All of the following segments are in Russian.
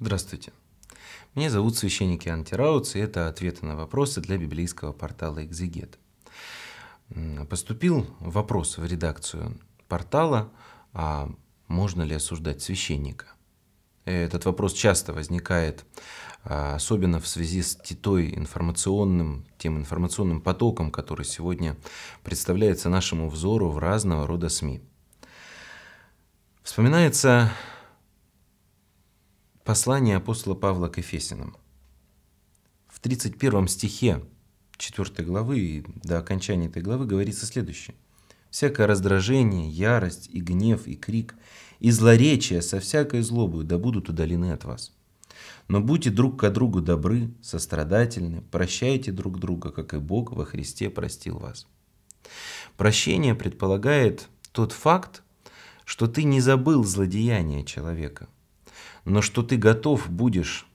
Здравствуйте. Меня зовут священник Иоанн Тирауц, и это ответы на вопросы для библейского портала «Экзегет». Поступил вопрос в редакцию портала, а можно ли осуждать священника? Этот вопрос часто возникает, а, особенно в связи с той информационным, тем информационным потоком, который сегодня представляется нашему взору в разного рода СМИ. Вспоминается Послание апостола Павла к Ефесиным. В 31 стихе 4 главы и до окончания этой главы говорится следующее. «Всякое раздражение, ярость и гнев и крик, и злоречие со всякой злобой да будут удалены от вас. Но будьте друг к другу добры, сострадательны, прощайте друг друга, как и Бог во Христе простил вас». Прощение предполагает тот факт, что ты не забыл злодеяние человека – но что ты готов будешь,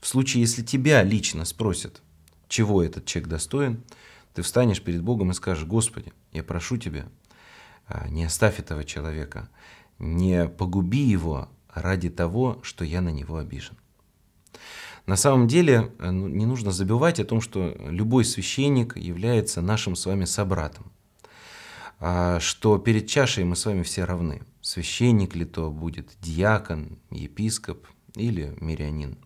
в случае, если тебя лично спросят, чего этот чек достоин, ты встанешь перед Богом и скажешь, Господи, я прошу Тебя, а, не оставь этого человека, не погуби его ради того, что я на него обижен. На самом деле э, ну, не нужно забывать о том, что любой священник является нашим с вами собратом. А, что перед чашей мы с вами все равны. Священник ли то будет, диакон, епископ или мирянин.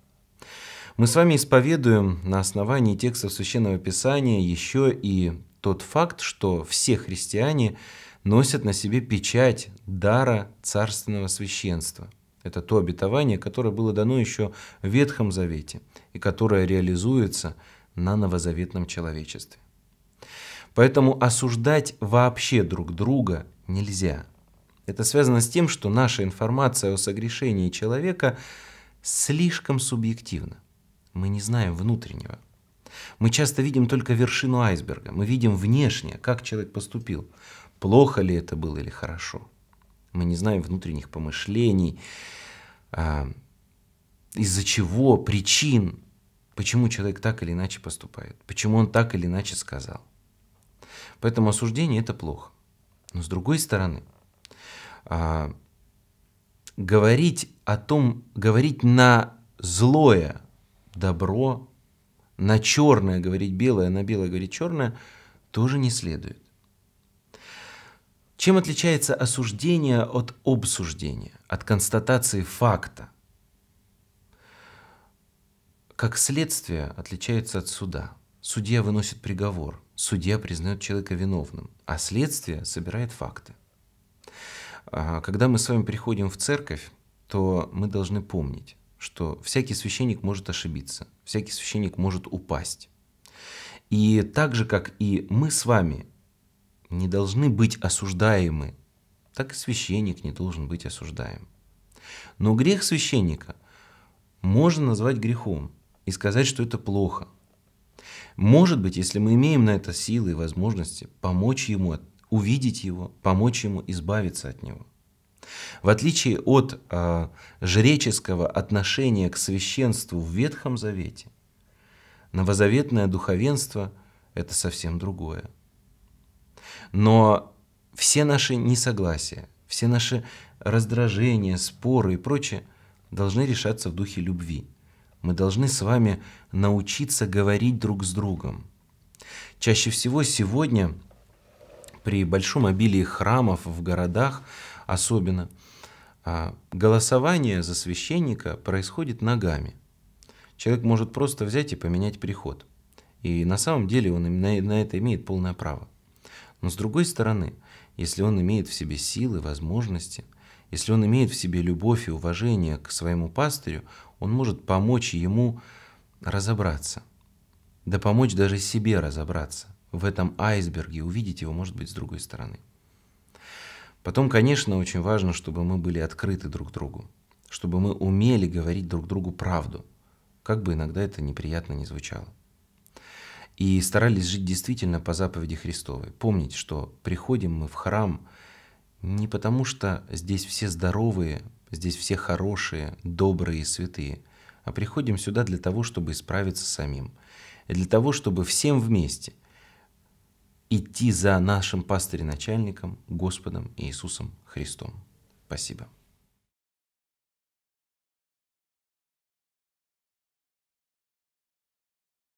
Мы с вами исповедуем на основании текстов Священного Писания еще и тот факт, что все христиане носят на себе печать дара царственного священства. Это то обетование, которое было дано еще в Ветхом Завете и которое реализуется на новозаветном человечестве. Поэтому осуждать вообще друг друга нельзя. Это связано с тем, что наша информация о согрешении человека слишком субъективна. Мы не знаем внутреннего. Мы часто видим только вершину айсберга. Мы видим внешнее, как человек поступил. Плохо ли это было или хорошо. Мы не знаем внутренних помышлений, а, из-за чего, причин, почему человек так или иначе поступает, почему он так или иначе сказал. Поэтому осуждение это плохо. Но с другой стороны, а, говорить о том, говорить на злое добро, на черное говорить белое, на белое говорить черное, тоже не следует. Чем отличается осуждение от обсуждения, от констатации факта? Как следствие отличается от суда. Судья выносит приговор – судья признает человека виновным, а следствие собирает факты. А, когда мы с вами приходим в церковь, то мы должны помнить, что всякий священник может ошибиться, всякий священник может упасть. И так же, как и мы с вами не должны быть осуждаемы, так и священник не должен быть осуждаем. Но грех священника можно назвать грехом и сказать, что это плохо – может быть, если мы имеем на это силы и возможности, помочь ему увидеть его, помочь ему избавиться от него. В отличие от э, жреческого отношения к священству в Ветхом Завете, новозаветное духовенство – это совсем другое. Но все наши несогласия, все наши раздражения, споры и прочее должны решаться в духе любви – мы должны с вами научиться говорить друг с другом. Чаще всего сегодня при большом обилии храмов в городах особенно а, голосование за священника происходит ногами. Человек может просто взять и поменять приход. И на самом деле он на это имеет полное право. Но с другой стороны, если он имеет в себе силы, возможности – если он имеет в себе любовь и уважение к своему пастырю, он может помочь ему разобраться. Да помочь даже себе разобраться в этом айсберге, увидеть его, может быть, с другой стороны. Потом, конечно, очень важно, чтобы мы были открыты друг другу, чтобы мы умели говорить друг другу правду, как бы иногда это неприятно не звучало. И старались жить действительно по заповеди Христовой. Помнить, что приходим мы в храм – не потому, что здесь все здоровые, здесь все хорошие, добрые и святые, а приходим сюда для того, чтобы исправиться самим. И для того, чтобы всем вместе идти за нашим пастырь-начальником, Господом Иисусом Христом. Спасибо.